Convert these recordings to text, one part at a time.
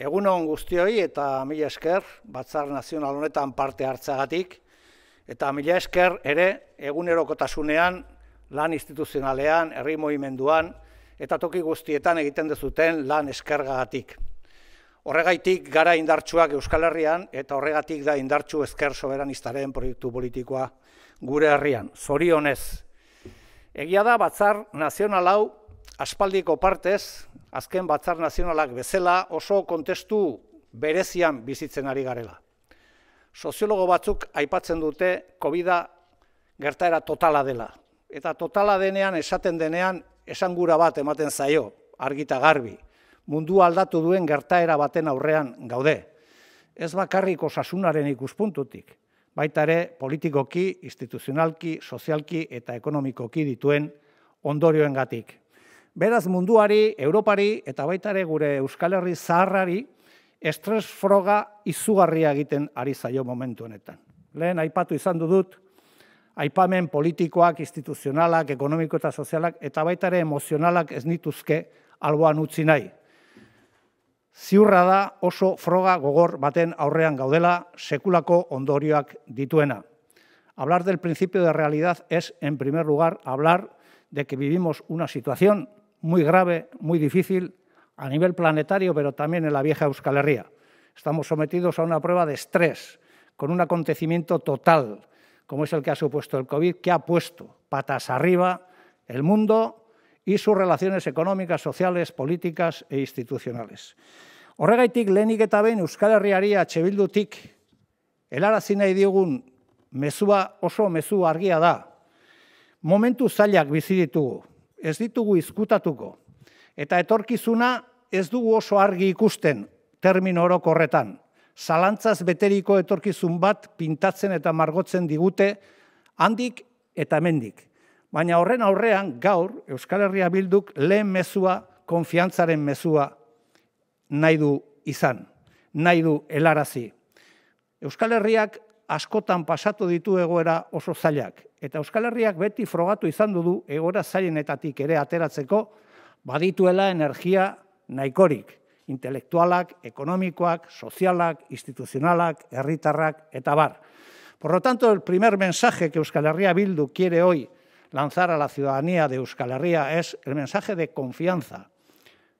Egun on guztioi eta mila esker batzar nazional honetan parte hartzagatik eta mila esker ere egunerokotasunean lan instituzionalean, herri mugimenduan eta toki guztietan egiten dezuten lan eskergagatik. Horregaitik gara indartsuak Euskal Herrian eta horregatik da indartsu ezker soberanistaren proiektu politikoa gure herrian. Zorionez, egia da batzar nazional hau aspaldiko partez, azken batzar nazionalak bezala oso kontestu berezian bizitzen ari garela. Soziologo batzuk aipatzen dute covid gertaera totala dela. Eta totala denean, esaten denean, esangura bat ematen zaio, argita garbi. Mundu aldatu duen gertaera baten aurrean gaude. Ez bakarrik osasunaren ikuspuntutik, baita ere politikoki, instituzionalki, sozialki eta ekonomikoki dituen ondorioengatik. Beraz munduari, Europari eta baita ere gure Euskal Herri zaharrari estres froga izugarria egiten ari zaio momentu honetan. Lehen aipatu izan dut, aipamen politikoak, instituzionalak, ekonomiko eta sozialak, eta baita ere emozionalak ez nituzke alboan utzi nahi. Ziurra da oso froga gogor baten aurrean gaudela sekulako ondorioak dituena. Hablar del principio de realidad es, en primer lugar, hablar de que vivimos una situación muy grave, muy difícil a nivel planetario, pero también en la vieja Euskal Herria. Estamos sometidos a una prueba de estrés, con un acontecimiento total, como es el que ha supuesto el COVID, que ha puesto patas arriba el mundo y sus relaciones económicas, sociales, políticas e institucionales. Horregaitik lehenik eta Euskal Herriari atxebildutik nahi mezua oso mezu argia da. Momentu zailak bizi ez ditugu izkutatuko. Eta etorkizuna ez dugu oso argi ikusten termino horok horretan. Zalantzaz beteriko etorkizun bat pintatzen eta margotzen digute handik eta mendik. Baina horren aurrean gaur Euskal Herria Bilduk lehen mezua, konfiantzaren mezua nahi du izan, nahi du helarazi. Euskal Herriak askotan pasatu ditu egoera oso zailak. Eta Euskal Herriak beti frogatu izan du du egoera zailenetatik ere ateratzeko badituela energia nahikorik, intelektualak, ekonomikoak, sozialak, instituzionalak, herritarrak eta bar. Por lo tanto, el primer mensaje que Euskal Herria Bildu quiere hoy lanzar a la ciudadanía de Euskal Herria es el mensaje de confianza.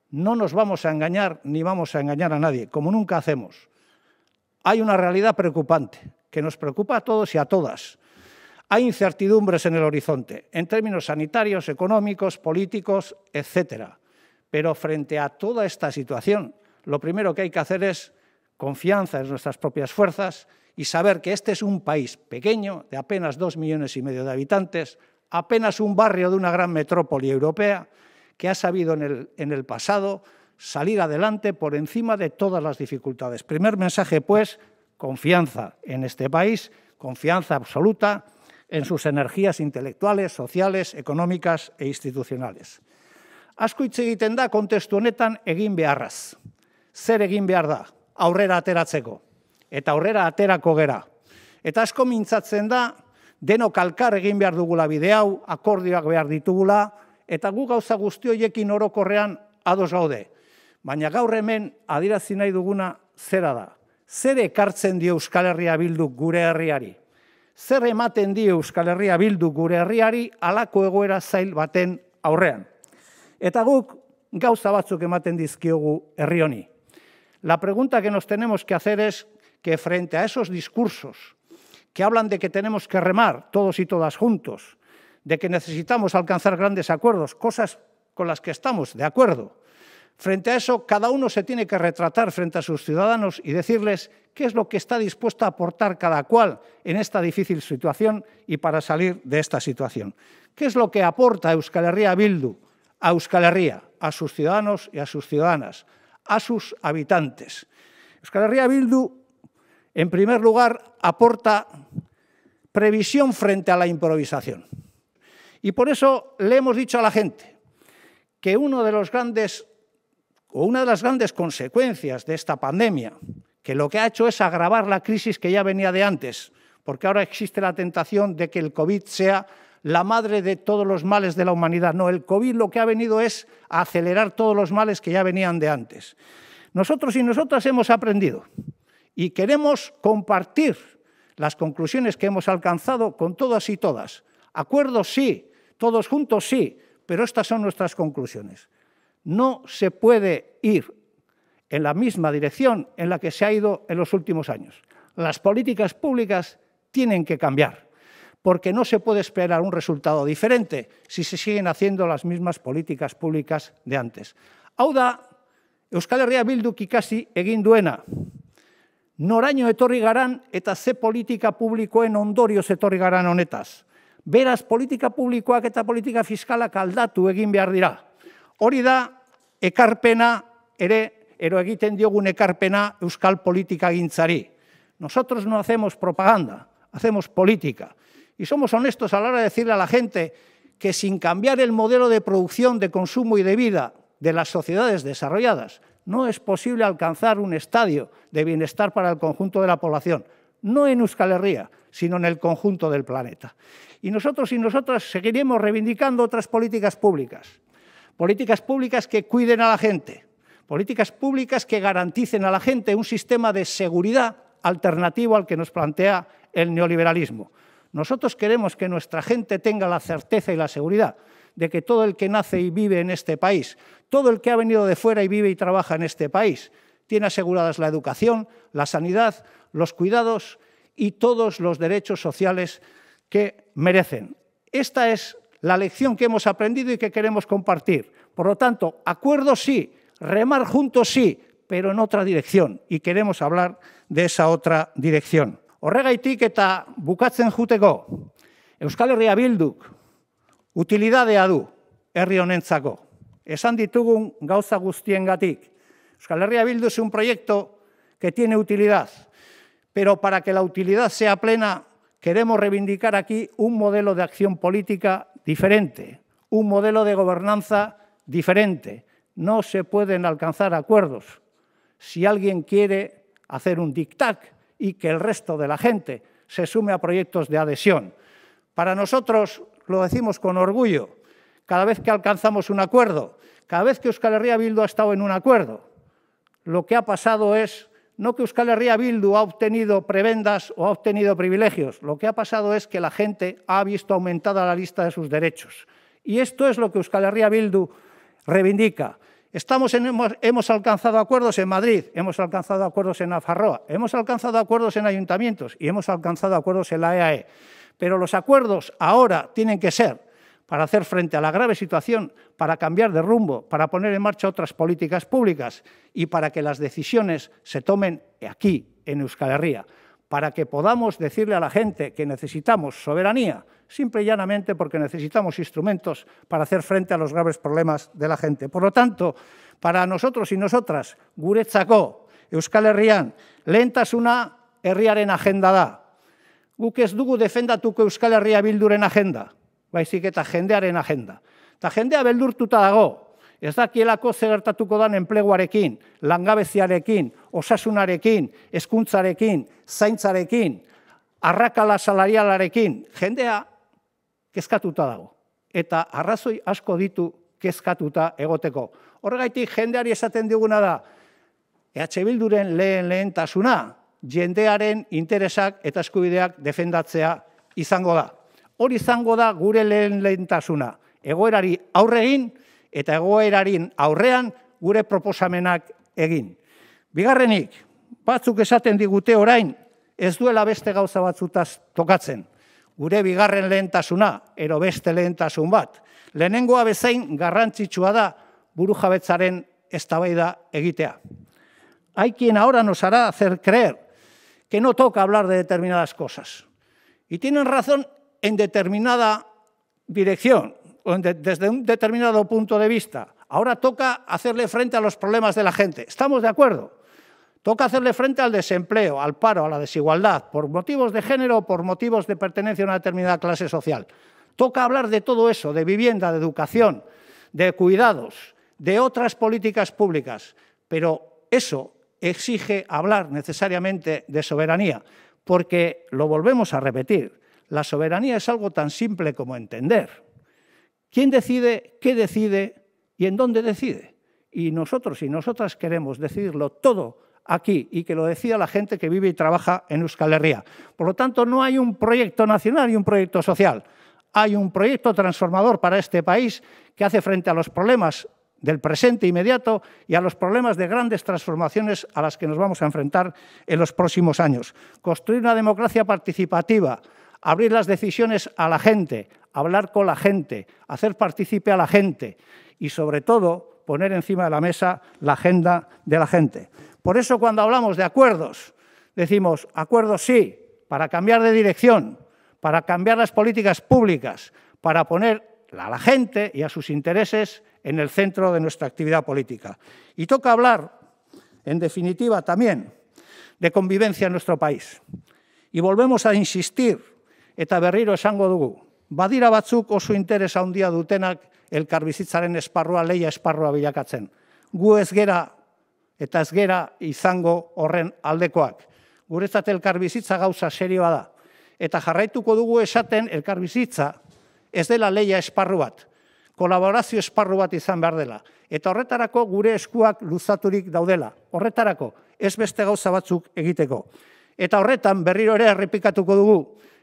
No nos vamos a engañar ni vamos a engañar a nadie, como nunca hacemos. Hay una realidad preocupante, que nos preocupa a todos y a todas. Hay incertidumbres en el horizonte, en términos sanitarios, económicos, políticos, etc. Pero frente a toda esta situación, lo primero que hay que hacer es confianza en nuestras propias fuerzas y saber que este es un país pequeño, de apenas dos millones y medio de habitantes, apenas un barrio de una gran metrópoli europea, que ha sabido en el, en el pasado salir adelante por encima de todas las dificultades. Primer mensaje, pues, confianza en este país, confianza absoluta en sus energías intelectuales, sociales, económicas e institucionales. Asko hitz egiten da kontestu honetan egin beharraz. Zer egin behar da aurrera ateratzeko eta aurrera aterako gera. Eta asko mintzatzen da deno kalkar egin behar dugula bide hau, akordioak behar ditugula eta gu gauza guzti orokorrean ados gaude. Baina gaur hemen adierazi nahi duguna zera da. Zer ekartzen dio Euskal Herria bildu gure herriari? Zer ematen dio Euskal Herria bildu gure herriari alako egoera zail baten aurrean? Eta guk gauza batzuk ematen dizkiogu herri honi. La pregunta que nos tenemos que hacer es que frente a esos discursos que hablan de que tenemos que remar todos y todas juntos, de que necesitamos alcanzar grandes acuerdos, cosas con las que estamos de acuerdo, Frente a eso, cada uno se tiene que retratar frente a sus ciudadanos y decirles qué es lo que está dispuesto a aportar cada cual en esta difícil situación y para salir de esta situación. ¿Qué es lo que aporta Euskal Herria Bildu a Euskal Herria, a sus ciudadanos y a sus ciudadanas, a sus habitantes? Euskal Herria Bildu, en primer lugar, aporta previsión frente a la improvisación. Y por eso le hemos dicho a la gente que uno de los grandes o una de las grandes consecuencias de esta pandemia, que lo que ha hecho es agravar la crisis que ya venía de antes, porque ahora existe la tentación de que el COVID sea la madre de todos los males de la humanidad. No, el COVID lo que ha venido es acelerar todos los males que ya venían de antes. Nosotros y nosotras hemos aprendido y queremos compartir las conclusiones que hemos alcanzado con todas y todas. Acuerdos sí, todos juntos sí, pero estas son nuestras conclusiones. No se puede ir en la misma dirección en la que se ha ido en los últimos años. Las políticas públicas tienen que cambiar, porque no se puede esperar un resultado diferente si se siguen haciendo las mismas políticas públicas de antes. Auda, Euskal Herria Bilduk ikasi egin duena. Noraino etorri garan eta ze politika publikoen ondorioz etorri garan honetaz. Beraz, politika publikoak eta politika fiskalak aldatu egin behar Hori da ekarpena ere ero egiten diogun ekarpena euskal gintzari. Nosotros no hacemos propaganda, hacemos política. Y somos honestos a la hora de decirle a la gente que sin cambiar el modelo de producción, de consumo y de vida de las sociedades desarrolladas, no es posible alcanzar un estadio de bienestar para el conjunto de la población, no en Euskal Herria, sino en el conjunto del planeta. Y nosotros y nosotras seguiremos reivindicando otras políticas públicas políticas públicas que cuiden a la gente, políticas públicas que garanticen a la gente un sistema de seguridad alternativo al que nos plantea el neoliberalismo. Nosotros queremos que nuestra gente tenga la certeza y la seguridad de que todo el que nace y vive en este país, todo el que ha venido de fuera y vive y trabaja en este país, tiene aseguradas la educación, la sanidad, los cuidados y todos los derechos sociales que merecen. Esta es la lección que hemos aprendido y que queremos compartir. Por lo tanto, acuerdo sí, remar juntos sí, pero en otra dirección, y queremos hablar de esa otra dirección. Horregaitik eta bukatzen juteko, Euskal Herria Bilduk utilidadea du herri honentzako. Esan ditugun gauza Euskal Herria Bildu es un proyecto que tiene utilidad, pero para que la utilidad sea plena, queremos reivindicar aquí un modelo de acción política diferente, un modelo de gobernanza diferente. No se pueden alcanzar acuerdos. Si alguien quiere hacer un dictac y que el resto de la gente se sume a proyectos de adhesión. Para nosotros, lo decimos con orgullo, cada vez que alcanzamos un acuerdo, cada vez que Euskal Herria Bildu ha estado en un acuerdo, lo que ha pasado es no que Euskal Herria Bildu ha obtenido prebendas o ha obtenido privilegios. Lo que ha pasado es que la gente ha visto aumentada la lista de sus derechos. Y esto es lo que Euskal Herria Bildu reivindica. Estamos hemos, hemos, alcanzado acuerdos en Madrid, hemos alcanzado acuerdos en Afarroa, hemos alcanzado acuerdos en ayuntamientos y hemos alcanzado acuerdos en la EAE. E. Pero los acuerdos ahora tienen que ser para hacer frente a la grave situación, para cambiar de rumbo, para poner en marcha otras políticas públicas y para que las decisiones se tomen aquí, en Euskal Herria, para que podamos decirle a la gente que necesitamos soberanía, simple y llanamente porque necesitamos instrumentos para hacer frente a los graves problemas de la gente. Por lo tanto, para nosotros y nosotras, guretzako, Euskal Herrian, herriar en agenda da. Guk defenda dugu que Euskal Herria bilduren agenda. baizik eta jendearen agenda. Eta jendea beldurtuta dago, ez dakielako zegertatuko dan enpleguarekin, langabeziarekin, osasunarekin, eskuntzarekin, zaintzarekin, arrakala salarialarekin, jendea kezkatuta dago. Eta arrazoi asko ditu kezkatuta egoteko. Horregaitik jendeari esaten diguna da, ehatxe bilduren lehen lehen tasuna, jendearen interesak eta eskubideak defendatzea izango da hori izango da gure lehen lehentasuna. Egoerari aurregin eta egoerarin aurrean gure proposamenak egin. Bigarrenik, batzuk esaten digute orain, ez duela beste gauza batzutaz tokatzen. Gure bigarren lehentasuna, ero beste lehentasun bat. Lehenengoa bezain garrantzitsua da buru jabetzaren eztabaida egitea. Aikien, ahora nos hará hacer creer que no toca hablar de determinadas cosas. Y tienen razón en determinada dirección desde un determinado punto de vista. Ahora toca hacerle frente a los problemas de la gente. ¿Estamos de acuerdo? Toca hacerle frente al desempleo, al paro, a la desigualdad, por motivos de género o por motivos de pertenencia a una determinada clase social. Toca hablar de todo eso, de vivienda, de educación, de cuidados, de otras políticas públicas, pero eso exige hablar necesariamente de soberanía, porque lo volvemos a repetir, la soberanía es algo tan simple como entender. ¿Quién decide, qué decide y en dónde decide? Y nosotros y nosotras queremos decidirlo todo aquí y que lo decida la gente que vive y trabaja en Euskal Herria. Por lo tanto, no hay un proyecto nacional y un proyecto social. Hay un proyecto transformador para este país que hace frente a los problemas del presente inmediato y a los problemas de grandes transformaciones a las que nos vamos a enfrentar en los próximos años. Construir una democracia participativa, abrir las decisiones a la gente, hablar con la gente, hacer partícipe a la gente y, sobre todo, poner encima de la mesa la agenda de la gente. Por eso, cuando hablamos de acuerdos, decimos acuerdos sí, para cambiar de dirección, para cambiar las políticas públicas, para poner a la gente y a sus intereses en el centro de nuestra actividad política. Y toca hablar, en definitiva, también de convivencia en nuestro país. Y volvemos a insistir eta berriro esango dugu. Badira batzuk oso interes handia dutenak elkarbizitzaren esparrua leia esparrua bilakatzen. Gu ez gera eta ez gera izango horren aldekoak. Guretzat elkarbizitza gauza serioa da. Eta jarraituko dugu esaten elkarbizitza ez dela leia esparru bat. Kolaborazio esparru bat izan behar dela. Eta horretarako gure eskuak luzaturik daudela. Horretarako ez beste gauza batzuk egiteko. Eta horretan berriro ere errepikatuko dugu.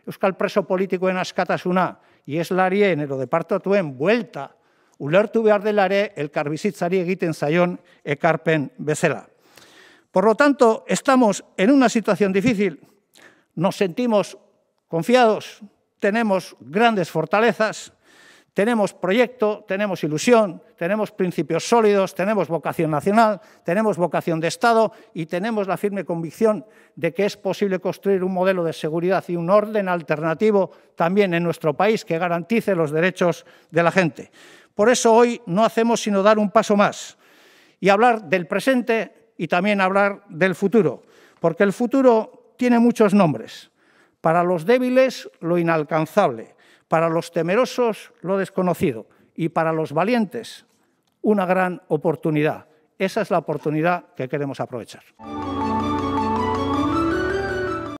euskal preso politikoen askatasuna, ieslarien edo departatuen buelta, ulertu behar dela ere elkarbizitzari egiten zaion ekarpen bezala. Por lo tanto, estamos en una situación difícil, nos sentimos confiados, tenemos grandes fortalezas, tenemos proyecto, tenemos ilusión, tenemos principios sólidos, tenemos vocación nacional, tenemos vocación de Estado y tenemos la firme convicción de que es posible construir un modelo de seguridad y un orden alternativo también en nuestro país que garantice los derechos de la gente. Por eso hoy no hacemos sino dar un paso más y hablar del presente y también hablar del futuro, porque el futuro tiene muchos nombres. Para los débiles, lo inalcanzable para los temerosos, lo desconocido. Y para los valientes, una gran oportunidad. Esa es la oportunidad que queremos aprovechar.